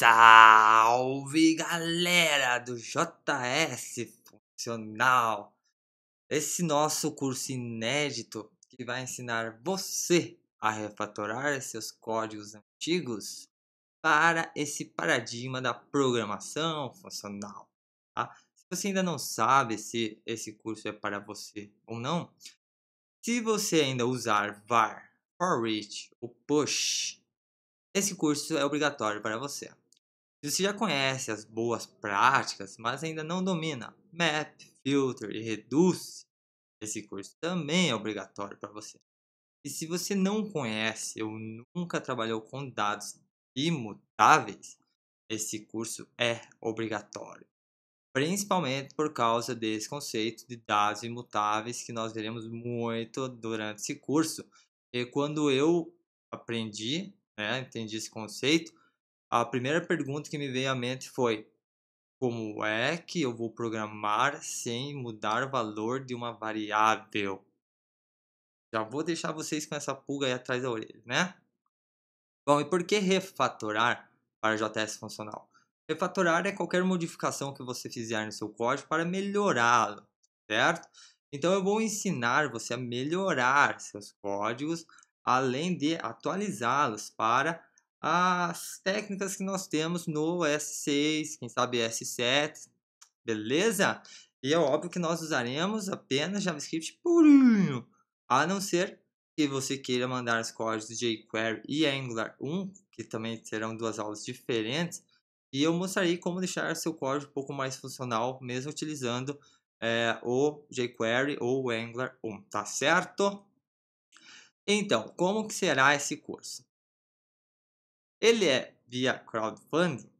Salve galera do JS Funcional! Esse nosso curso inédito que vai ensinar você a refatorar seus códigos antigos para esse paradigma da programação funcional. Tá? Se você ainda não sabe se esse curso é para você ou não, se você ainda usar var, for each ou push, esse curso é obrigatório para você. Se você já conhece as boas práticas, mas ainda não domina map, filter e reduce, esse curso também é obrigatório para você. E se você não conhece ou nunca trabalhou com dados imutáveis, esse curso é obrigatório. Principalmente por causa desse conceito de dados imutáveis que nós veremos muito durante esse curso. E quando eu aprendi, né, entendi esse conceito, a primeira pergunta que me veio à mente foi: como é que eu vou programar sem mudar o valor de uma variável? Já vou deixar vocês com essa pulga aí atrás da orelha, né? Bom, e por que refatorar para JS funcional? Refatorar é qualquer modificação que você fizer no seu código para melhorá-lo, certo? Então eu vou ensinar você a melhorar seus códigos, além de atualizá-los para as técnicas que nós temos no S6, quem sabe S7, beleza? E é óbvio que nós usaremos apenas JavaScript purinho, a não ser que você queira mandar os códigos jQuery e Angular 1, que também serão duas aulas diferentes, e eu mostrarei como deixar seu código um pouco mais funcional, mesmo utilizando é, o jQuery ou o Angular 1, tá certo? Então, como que será esse curso? Ele é via crowdfunding,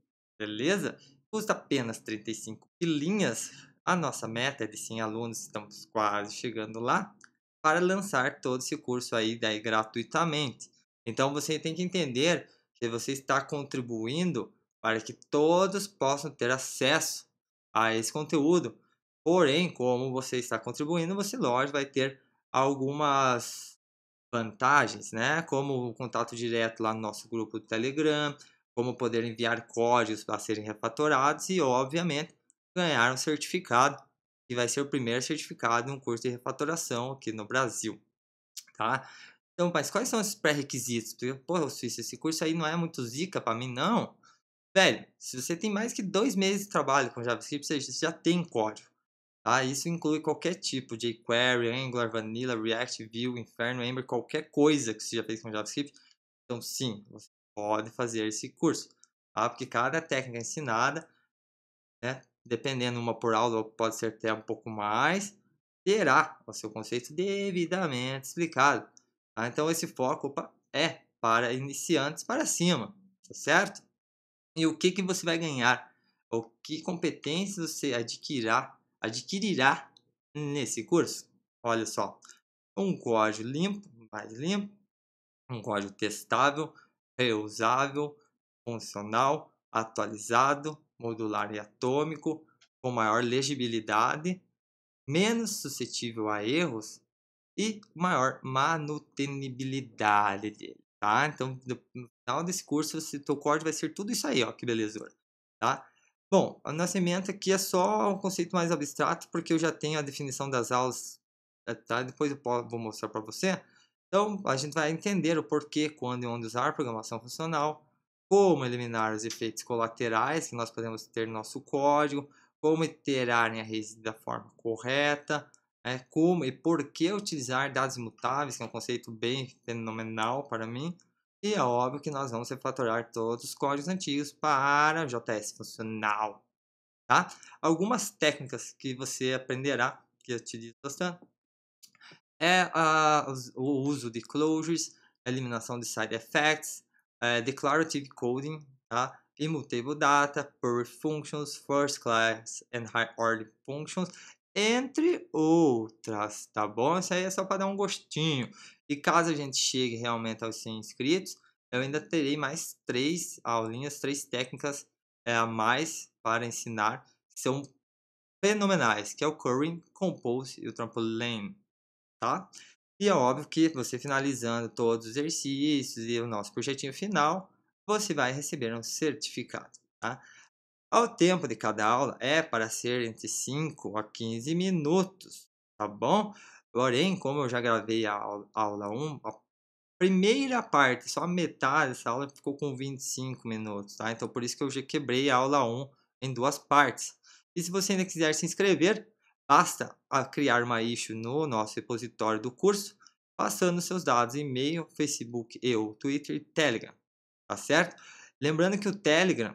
beleza? Custa apenas 35 pilinhas. A nossa meta é de 100 alunos, estamos quase chegando lá, para lançar todo esse curso aí daí gratuitamente. Então você tem que entender que você está contribuindo para que todos possam ter acesso a esse conteúdo. Porém, como você está contribuindo, você lógico vai ter algumas vantagens, né? Como o contato direto lá no nosso grupo do Telegram, como poder enviar códigos para serem refatorados e, obviamente, ganhar um certificado, que vai ser o primeiro certificado em um curso de refatoração aqui no Brasil, tá? Então, mas quais são esses pré-requisitos? Porra, Suíça, esse curso aí não é muito zica para mim, não. Velho, se você tem mais que dois meses de trabalho com JavaScript, você já tem código. Ah, Isso inclui qualquer tipo de jQuery, Angular, Vanilla, React, Vue, Inferno, Ember, qualquer coisa que você já fez com JavaScript. Então, sim, você pode fazer esse curso. Tá? Porque cada técnica é ensinada, né, dependendo uma por aula, pode ser até um pouco mais, terá o seu conceito devidamente explicado. Tá? Então, esse foco opa, é para iniciantes para cima, tá certo? E o que, que você vai ganhar? O que competências você adquirirá adquirirá nesse curso. Olha só, um código limpo, mais limpo, um código testável, reusável, funcional, atualizado, modular e atômico, com maior legibilidade, menos suscetível a erros e maior manutenibilidade dele, tá? Então, no final desse curso, o teu código vai ser tudo isso aí, ó, que belezura, tá? Bom, na nascimento aqui é só um conceito mais abstrato, porque eu já tenho a definição das aulas, eh, tá? depois eu vou mostrar para você. Então, a gente vai entender o porquê, quando e onde usar programação funcional, como eliminar os efeitos colaterais que nós podemos ter no nosso código, como iterar em arrays da forma correta, é, como e por que utilizar dados mutáveis, que é um conceito bem fenomenal para mim, e é óbvio que nós vamos refatorar todos os códigos antigos para JS funcional. Tá? Algumas técnicas que você aprenderá, que eu te disse bastante, é a ah, o uso de closures, eliminação de side effects, eh, declarative coding, tá? immutable data, perf functions, first class and high order functions entre outras, tá bom? Isso aí é só para dar um gostinho. E caso a gente chegue realmente aos 100 inscritos, eu ainda terei mais três aulinhas, três técnicas é, a mais para ensinar, que são fenomenais, que é o Curry, Compose e o Trampoline, tá? E é óbvio que você finalizando todos os exercícios e o nosso projetinho final, você vai receber um certificado, tá? Ao tempo de cada aula é para ser entre 5 a 15 minutos, tá bom? Porém, como eu já gravei a aula 1, a primeira parte, só a metade dessa aula ficou com 25 minutos, tá? Então, por isso que eu já quebrei a aula 1 em duas partes. E se você ainda quiser se inscrever, basta criar uma issue no nosso repositório do curso, passando seus dados, e-mail, Facebook, eu, Twitter e Telegram, tá certo? Lembrando que o Telegram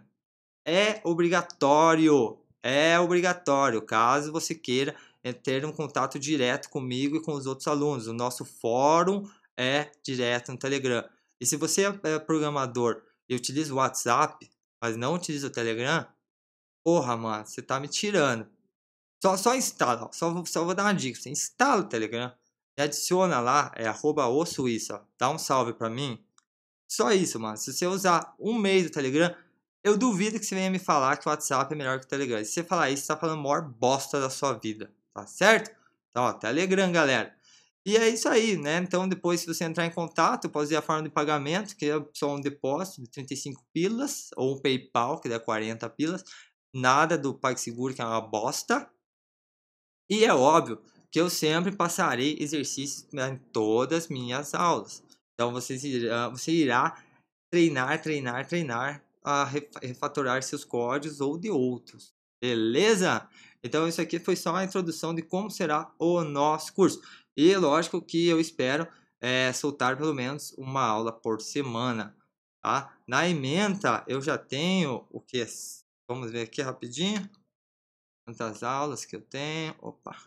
é obrigatório, é obrigatório, caso você queira é, ter um contato direto comigo e com os outros alunos. O nosso fórum é direto no Telegram. E se você é, é programador e utiliza o WhatsApp, mas não utiliza o Telegram, porra, mano, você tá me tirando. Só, só instala, só, só vou dar uma dica, você instala o Telegram e adiciona lá, é arroba o Suíça, dá um salve pra mim. Só isso, mano. Se você usar um mês do Telegram, eu duvido que você venha me falar que o WhatsApp é melhor que o Telegram. se você falar isso, você está falando a maior bosta da sua vida, tá certo? Então, ó, Telegram, galera. E é isso aí, né? Então, depois, se você entrar em contato, pode ser a forma de pagamento, que é só um depósito de 35 pilas, ou um PayPal, que dá 40 pilas. Nada do PagSeguro, que é uma bosta. E é óbvio que eu sempre passarei exercícios em todas as minhas aulas. Então, você irá, você irá treinar, treinar, treinar a refatorar seus códigos ou de outros. Beleza? Então, isso aqui foi só a introdução de como será o nosso curso. E lógico que eu espero é, soltar pelo menos uma aula por semana. Tá? Na emenda, eu já tenho o que? É vamos ver aqui rapidinho. Quantas aulas que eu tenho? Opa!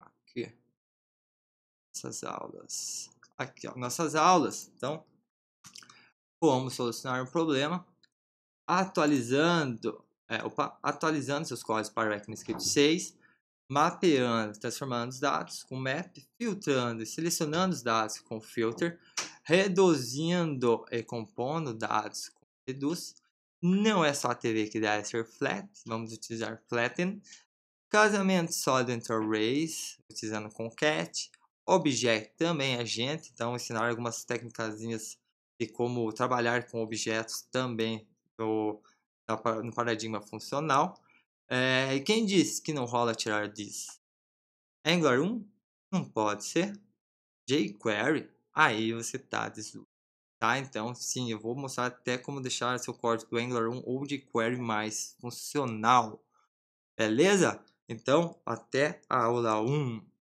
Aqui. Essas aulas. Aqui, ó. Nossas aulas. Então, como solucionar um problema atualizando, é, opa, atualizando seus códigos para o ECMAScript 6, mapeando, transformando os dados com map, filtrando e selecionando os dados com filter, reduzindo e compondo dados com reduz. Não é só a TV que dá ser flat, vamos utilizar flatten. Casamento sólido entre arrays, utilizando concat. Object também é gente, então ensinar algumas técnicas e como trabalhar com objetos também no, no paradigma funcional. É, e quem disse que não rola tirar disso? Angular 1? Não pode ser. jQuery? Aí você está deslúcido. Tá, então sim, eu vou mostrar até como deixar seu código do Angular 1 ou de mais funcional. Beleza? Então, até a aula 1.